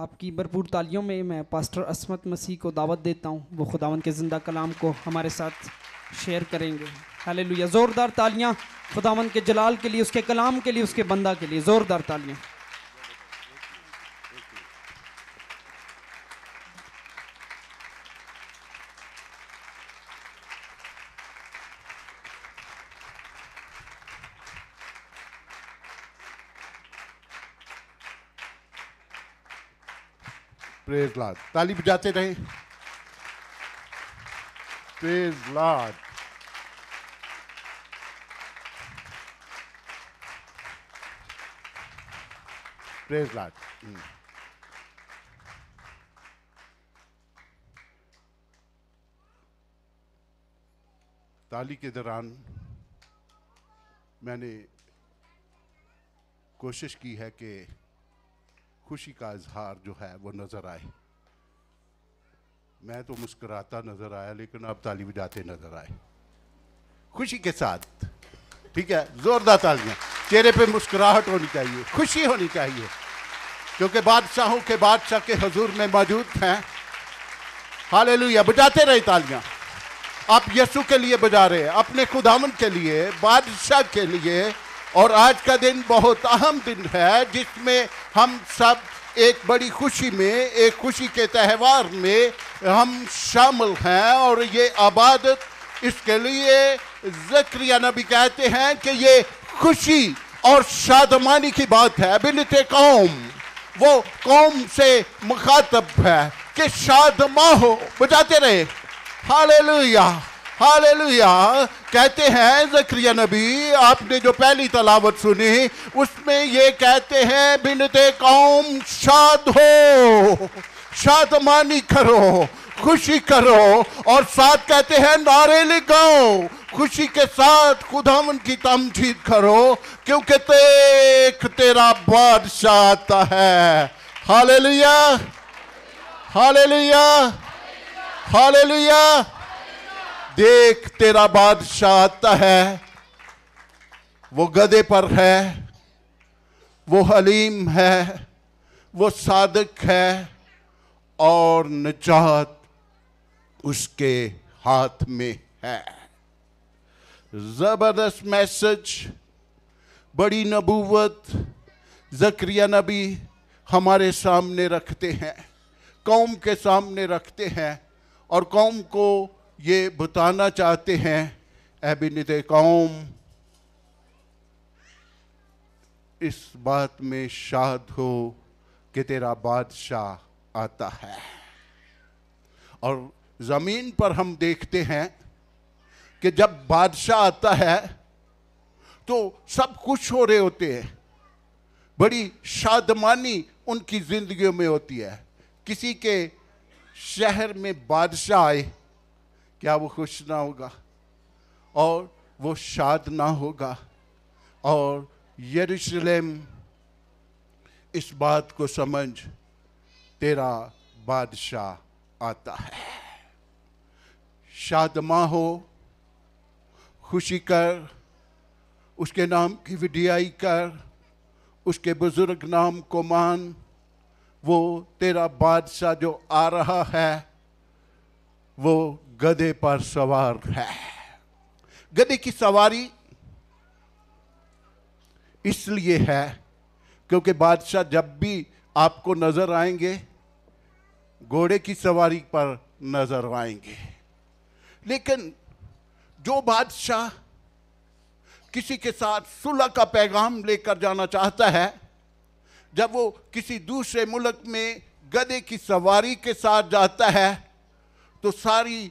आपकी भरपूर तालियों में मैं पास्टर असमत मसीह को दावत देता हूँ वो खुदावन के ज़िंदा कलाम को हमारे साथ शेयर करेंगे हाल ज़ोरदार तालियाँ खुदावन के जलाल के लिए उसके कलाम के लिए उसके बंदा के लिए ज़ोरदार तालियाँ प्रेज लॉर्ड ताली बजाते रहे प्रेज लॉर्ड प्रेज लॉर्ड ताली के दौरान मैंने कोशिश की है कि खुशी का इजहार जो है वो नज़र आए मैं तो मुस्कुराता नज़र आया लेकिन आप ताली बजाते नज़र आए खुशी के साथ ठीक है ज़ोरदार तालियां चेहरे पे मुस्कुराहट होनी चाहिए खुशी होनी चाहिए क्योंकि बादशाहों के बादशाह के हजूर में मौजूद हैं हाल बजाते रहे तालियां आप यसु के लिए बजा रहे हैं अपने खुदामन के लिए बादशाह के लिए और आज का दिन बहुत अहम दिन है जिसमें हम सब एक बड़ी खुशी में एक खुशी के त्यौहार में हम शामिल हैं और ये आबादत इसके लिए जक्रिया नबी कहते हैं कि ये खुशी और शादमानी की बात है बिनत कौम वो कौम से मुखातब है कि शादमा हो बजाते रहे लुया हालेलुया कहते हैं जक्रिया नबी आपने जो पहली तलावत सुनी उसमें ये कहते हैं बिनते कौम शाद हो शादमानी करो खुशी करो और साथ कहते हैं नारे लिखाओ खुशी के साथ खुदावन की तमजीद करो क्योंकि देख तेरा बादशाह आता है हालेलुया हालेलुया हालेलुया देख तेरा बादशाह आता है वो गधे पर है वो हलीम है वो सादक है और निजात उसके हाथ में है ज़बरदस्त मैसेज बड़ी नबूवत जक्रिया नबी हमारे सामने रखते हैं कौम के सामने रखते हैं और कौम को ये बताना चाहते हैं एबिनत कौम इस बात में शाद हो कि तेरा बादशाह आता है और ज़मीन पर हम देखते हैं कि जब बादशाह आता है तो सब खुश हो रहे होते हैं बड़ी शादमानी उनकी ज़िंदगी में होती है किसी के शहर में बादशाह आए क्या वो खुश ना होगा और वो शाद ना होगा और यरूशलेम इस बात को समझ तेरा बादशाह आता है शादमा हो खुशी कर उसके नाम की विडियाई कर उसके बुज़ुर्ग नाम को मान वो तेरा बादशाह जो आ रहा है वो गधे पर सवार है गधे की सवारी इसलिए है क्योंकि बादशाह जब भी आपको नजर आएंगे घोड़े की सवारी पर नजर आएंगे लेकिन जो बादशाह किसी के साथ सुलह का पैगाम लेकर जाना चाहता है जब वो किसी दूसरे मुल्क में गधे की सवारी के साथ जाता है तो सारी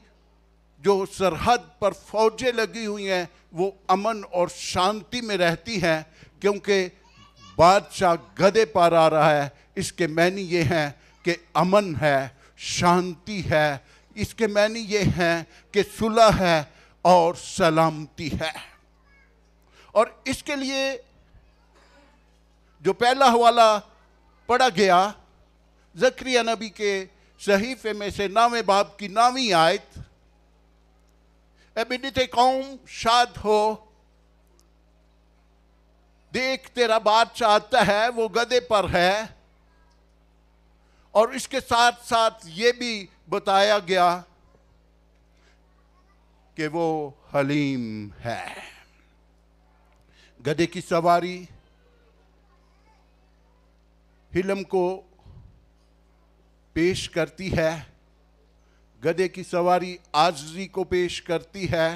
जो सरहद पर फौजें लगी हुई हैं वो अमन और शांति में रहती हैं क्योंकि बादशाह गदे पर आ रहा है इसके मैनी ये हैं कि अमन है शांति है इसके मैनी ये हैं कि सुलह है और सलामती है और इसके लिए जो पहला हवाला पढ़ा गया जक्रिया नबी के सहीफे में से नामे बाप की नामी आयत ए कौम शाद हो देख तेरा बादशाह आता है वो गधे पर है और इसके साथ साथ ये भी बताया गया कि वो हलीम है गधे की सवारी हिलम को पेश करती है गधे की सवारी आजी को पेश करती है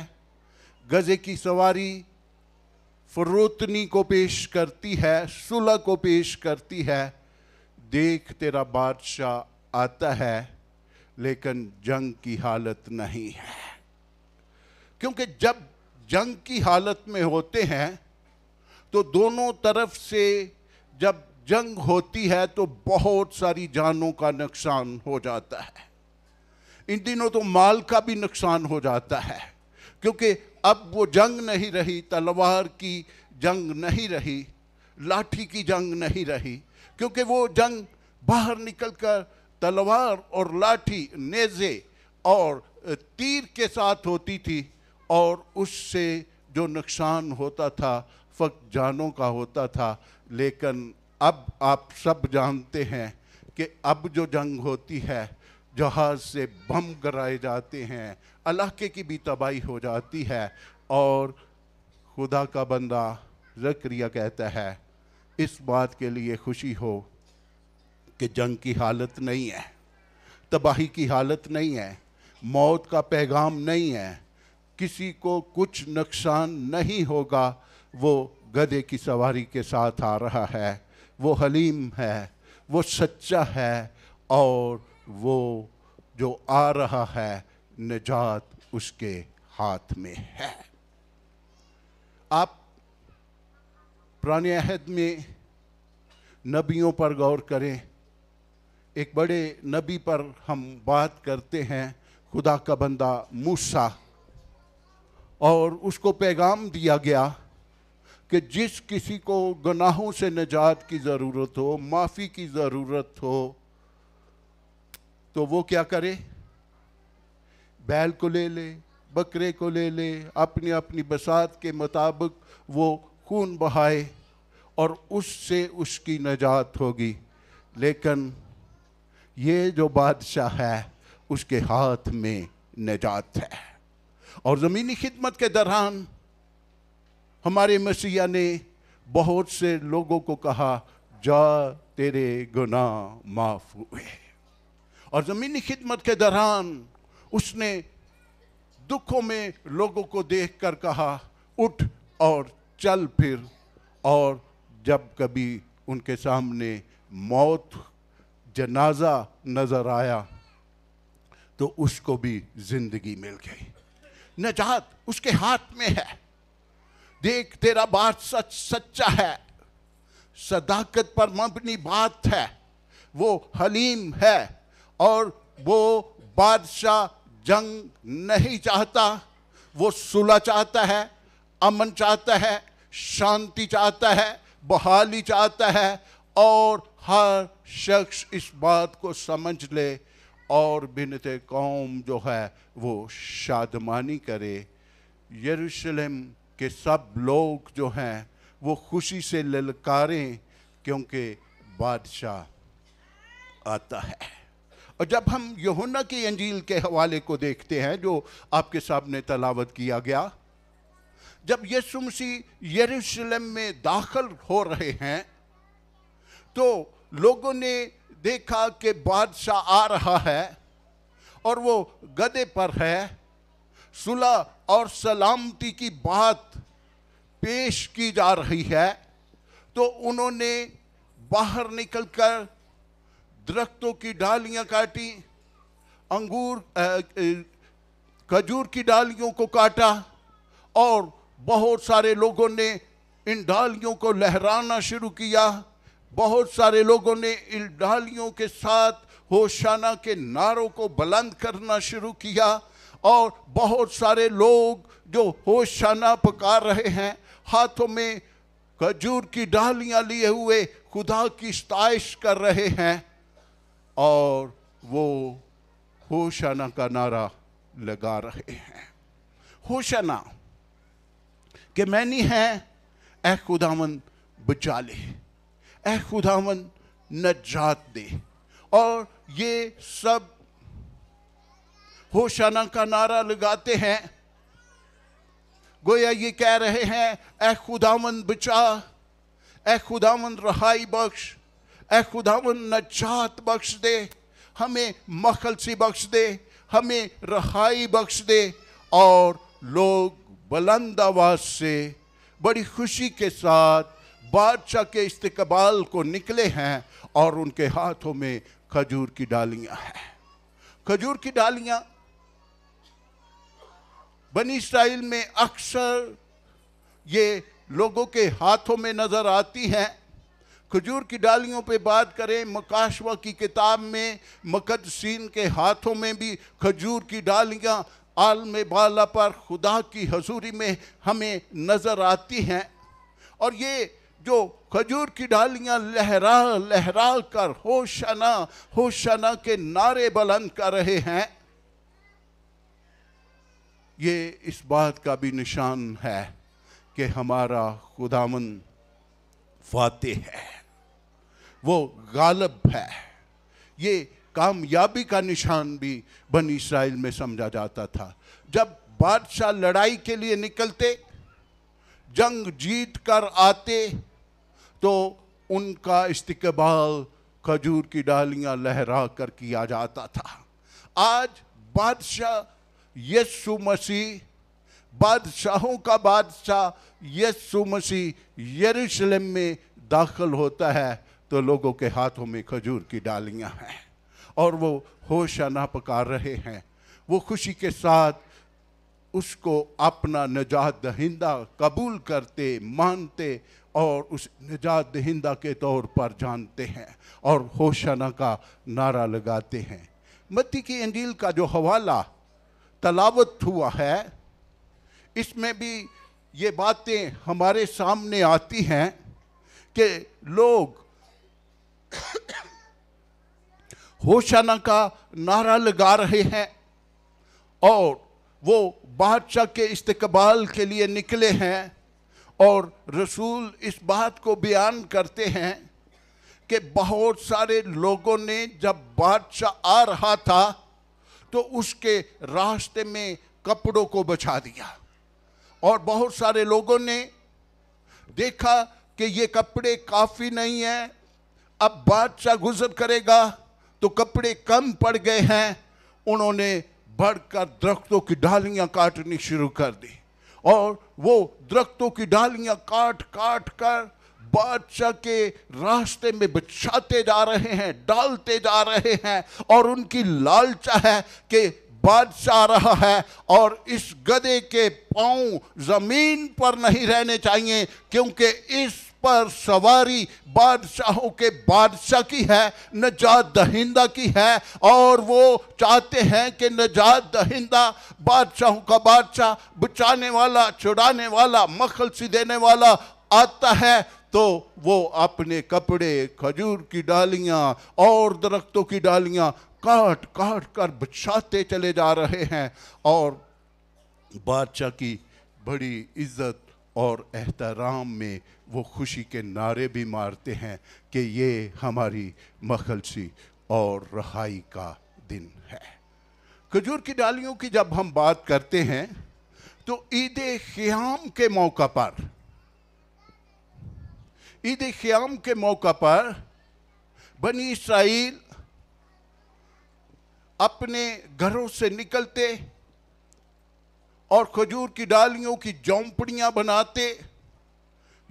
गधे की सवारी फरोतनी को पेश करती है सुलह को पेश करती है देख तेरा बादशाह आता है लेकिन जंग की हालत नहीं है क्योंकि जब जंग की हालत में होते हैं तो दोनों तरफ से जब जंग होती है तो बहुत सारी जानों का नुकसान हो जाता है इन दिनों तो माल का भी नुकसान हो जाता है क्योंकि अब वो जंग नहीं रही तलवार की जंग नहीं रही लाठी की जंग नहीं रही क्योंकि वो जंग बाहर निकलकर तलवार और लाठी नेज़े और तीर के साथ होती थी और उससे जो नुकसान होता था फक्त जानों का होता था लेकिन अब आप सब जानते हैं कि अब जो जंग होती है जहाज से बम गराए जाते हैं इलाके की भी तबाही हो जाती है और खुदा का बंदा जक्रिया कहता है इस बात के लिए खुशी हो कि जंग की हालत नहीं है तबाही की हालत नहीं है मौत का पैगाम नहीं है किसी को कुछ नुकसान नहीं होगा वो गधे की सवारी के साथ आ रहा है वो हलीम है वो सच्चा है और वो जो आ रहा है निजात उसके हाथ में है आप पुराने अहद में नबियों पर गौर करें एक बड़े नबी पर हम बात करते हैं खुदा का बंदा मूसा और उसको पैगाम दिया गया कि जिस किसी को गुनाहों से निजात की ज़रूरत हो माफ़ी की ज़रूरत हो तो वो क्या करे बैल को ले ले बकरे को ले ले अपनी अपनी बसात के मुताबिक वो खून बहाए और उससे उसकी निजात होगी लेकिन ये जो बादशाह है उसके हाथ में निजात है और ज़मीनी खिदमत के दौरान हमारे मसीहा ने बहुत से लोगों को कहा जा तेरे गुना माफ हुए और ज़मीनी खिदमत के दौरान उसने दुखों में लोगों को देखकर कहा उठ और चल फिर और जब कभी उनके सामने मौत जनाजा नज़र आया तो उसको भी ज़िंदगी मिल गई नजात उसके हाथ में है देख तेरा बात सच सच्चा है सदाकत पर मबनी बात है वो हलीम है और वो बादशाह जंग नहीं चाहता वो सुलह चाहता है अमन चाहता है शांति चाहता है बहाली चाहता है और हर शख्स इस बात को समझ ले और बिनते कौम जो है वो शादमानी करे यरूशलेम कि सब लोग जो हैं वो खुशी से ललकारें क्योंकि बादशाह आता है और जब हम यहुना की अंजील के हवाले को देखते हैं जो आपके सामने तलावत किया गया जब यीशु मसीह यरूशलेम में दाखिल हो रहे हैं तो लोगों ने देखा कि बादशाह आ रहा है और वो गधे पर है सुला और सलामती की बात पेश की जा रही है तो उन्होंने बाहर निकलकर दरख्तों की डालियां काटी अंगूर खजूर की डालियों को काटा और बहुत सारे लोगों ने इन डालियों को लहराना शुरू किया बहुत सारे लोगों ने इन डालियों के साथ होशाना के नारों को बुलंद करना शुरू किया और बहुत सारे लोग जो होशाना पकार रहे हैं हाथों में खजूर की डालियां लिए हुए खुदा की स्ताइश कर रहे हैं और वो होशाना का नारा लगा रहे हैं होशाना कि मैनी है ए खुदावन बचा ले ए खुदावन नजात दे और ये सब होशाना का नारा लगाते हैं गोया ये कह रहे हैं ए खुदावन बचा ए खुदावन रहाई बख्श ए खुदावन नजात बख्श दे हमें मखल बख्श दे हमें रहाई बख्श दे और लोग बुलंद आवाज से बड़ी खुशी के साथ बादशाह के इस्तकबाल को निकले हैं और उनके हाथों में खजूर की डालियां हैं खजूर की डालियां बनी स्टाइल में अक्सर ये लोगों के हाथों में नज़र आती हैं खजूर की डालियों पे बात करें मकाशवा की किताब में मकदसिन के हाथों में भी खजूर की डालियाँ आलम बाला पर खुदा की हजूरी में हमें नज़र आती हैं और ये जो खजूर की डालियाँ लहरा लहरा कर होशना होशना के नारे बुलंद कर रहे हैं ये इस बात का भी निशान है कि हमारा खुदामन फाते है वो गालब है ये कामयाबी का निशान भी बन इसराइल में समझा जाता था जब बादशाह लड़ाई के लिए निकलते जंग जीत कर आते तो उनका इस्तकबाल खजूर की डालियां लहरा कर किया जाता था आज बादशाह यस्सु मसीह बादशाहों का बादशाह यस्सु मसीह यरूशलेम में दाखिल होता है तो लोगों के हाथों में खजूर की डालियां हैं और वो होशाना पकार रहे हैं वो खुशी के साथ उसको अपना निजात दहिंदा कबूल करते मानते और उस निजात दहिंदा के तौर पर जानते हैं और होशाना का नारा लगाते हैं मत्ती की इंजील का जो हवाला तलावत हुआ है इसमें भी ये बातें हमारे सामने आती हैं कि लोग होशाना का नारा लगा रहे हैं और वो बादशाह के इस्तकबाल के लिए निकले हैं और रसूल इस बात को बयान करते हैं कि बहुत सारे लोगों ने जब बादशाह आ रहा था तो उसके रास्ते में कपड़ों को बचा दिया और बहुत सारे लोगों ने देखा कि ये कपड़े काफ़ी नहीं है अब बादशाह गुजर करेगा तो कपड़े कम पड़ गए हैं उन्होंने बढ़कर दरख्तों की डालियां काटनी शुरू कर दी और वो दरख्तों की डालियां काट काट कर बादशाह के रास्ते में बिछाते जा रहे हैं डालते जा रहे हैं और उनकी लालचा है कि बादशाह रहा है और इस गधे के पांव जमीन पर नहीं रहने चाहिए क्योंकि इस पर सवारी बादशाहों के बादशाह की है नजात दहिंदा की है और वो चाहते हैं कि नजात दहिंदा बादशाहों का बादशाह बचाने वाला छुड़ाने वाला मखल सी देने वाला आता है तो वो अपने कपड़े खजूर की डालियाँ और दरख्तों की डालियाँ काट काट कर बछाते चले जा रहे हैं और बादशाह की बड़ी इज्जत और एहतराम में वो खुशी के नारे भी मारते हैं कि ये हमारी मखलसी और रहाई का दिन है खजूर की डालियों की जब हम बात करते हैं तो ईद ख़्याम के मौका पर ईद ख्याम के मौका पर बनी इसराइल अपने घरों से निकलते और खजूर की डालियों की झोंपड़ियाँ बनाते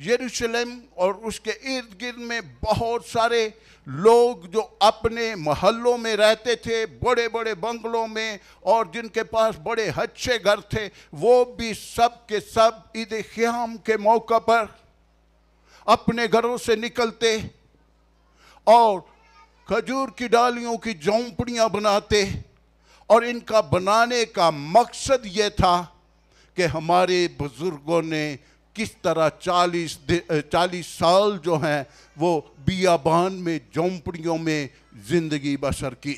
यरूशलेम और उसके इर्द गिर्द में बहुत सारे लोग जो अपने महल्लों में रहते थे बड़े बड़े बंगलों में और जिनके पास बड़े अच्छे घर थे वो भी सब के सब ईद ख्याम के मौका पर अपने घरों से निकलते और खजूर की डालियों की झोंपड़ियां बनाते और इनका बनाने का मकसद ये था कि हमारे बुज़ुर्गों ने किस तरह चालीस चालीस साल जो हैं वो बियाबान में झोंपड़ियों में ज़िंदगी बसर की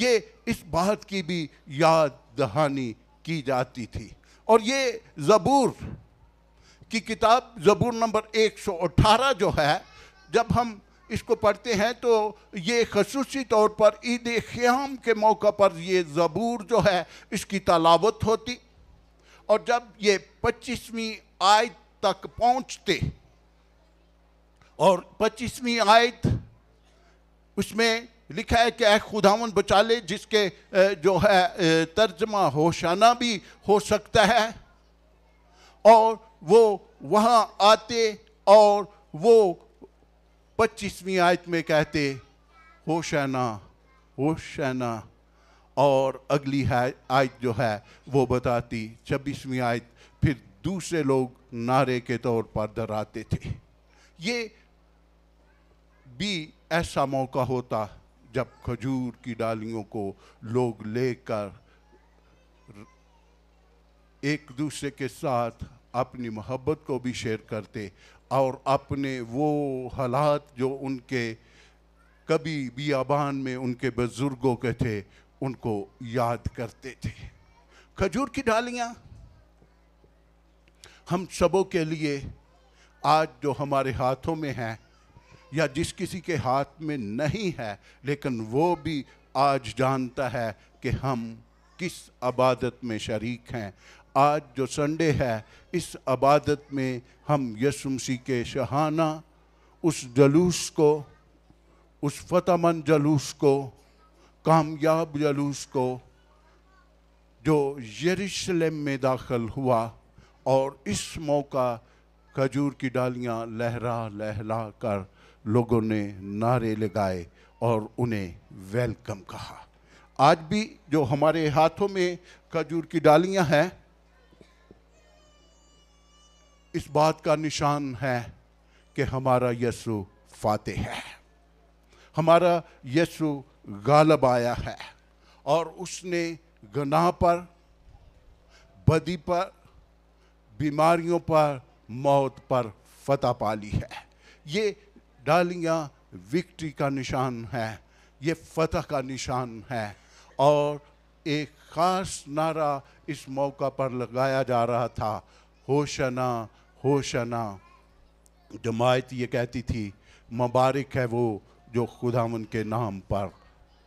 ये इस बात की भी याद दहानी की जाती थी और ये ज़बूर की किताब ज़बूर नंबर 118 जो है जब हम इसको पढ़ते हैं तो ये खसूस तौर पर ईद ख़्याम के मौका पर ये ज़बूर जो है इसकी तलावत होती और जब ये पच्चीसवीं आयत तक पहुँचते और पच्चीसवीं आयत उसमें लिखा है कि खुदावन बचा ले जिसके जो है तर्जमा होशाना भी हो सकता है और वो वहां आते और वो पच्चीसवीं आयत में कहते होशैना होशाना और अगली आयत जो है वो बताती छब्बीसवीं आयत फिर दूसरे लोग नारे के तौर पर डराते थे ये भी ऐसा मौका होता जब खजूर की डालियों को लोग लेकर एक दूसरे के साथ अपनी मोहब्बत को भी शेयर करते और अपने वो हालात जो उनके कभी बियाबान में उनके बुज़ुर्गों के थे उनको याद करते थे खजूर की डालियाँ हम सबों के लिए आज जो हमारे हाथों में है या जिस किसी के हाथ में नहीं है लेकिन वो भी आज जानता है कि हम किस आबादत में शरीक हैं आज जो संडे है इस अबादत में हम यसु मसीह के शहाना उस जलूस को उस फतमन जलूस को कामयाब जलूस को जो यरूशलेम में दाखिल हुआ और इस मौका खजूर की डालियां लहरा लहरा कर लोगों ने नारे लगाए और उन्हें वेलकम कहा आज भी जो हमारे हाथों में खजूर की डालियां हैं इस बात का निशान है कि हमारा यसु फाते है हमारा यसु गालब आया है और उसने गनाह पर बदी पर बीमारियों पर मौत पर फतह पा ली है ये डालियाँ विक्ट्री का निशान है ये फतह का निशान है और एक ख़ास नारा इस मौका पर लगाया जा रहा था होशना होशाना जमायत ये कहती थी मुबारक है वो जो खुदा के नाम पर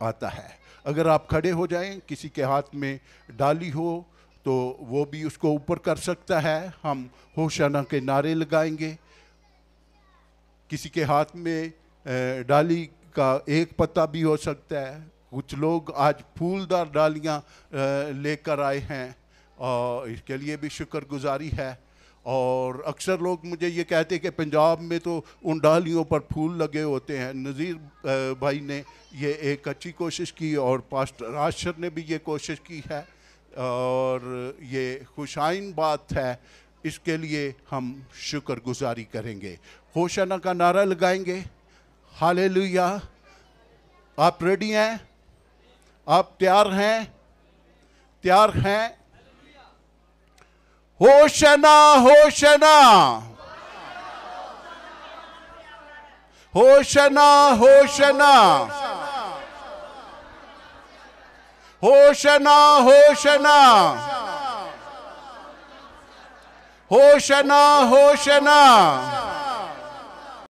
आता है अगर आप खड़े हो जाएं किसी के हाथ में डाली हो तो वो भी उसको ऊपर कर सकता है हम होशाना के नारे लगाएंगे किसी के हाथ में डाली का एक पत्ता भी हो सकता है कुछ लोग आज फूलदार डालियाँ लेकर आए हैं और इसके लिए भी शुक्रगुजारी है और अक्सर लोग मुझे ये कहते हैं कि पंजाब में तो उन डालियों पर फूल लगे होते हैं नज़ीर भाई ने ये एक अच्छी कोशिश की और पास्टर राशर ने भी ये कोशिश की है और ये खुशाइन बात है इसके लिए हम शुक्रगुजारी करेंगे होशाना का नारा लगाएंगे हाले आप रेडी हैं आप तैयार हैं तैयार हैं होशना होशना होशना होशना होशना होशना होशना होशना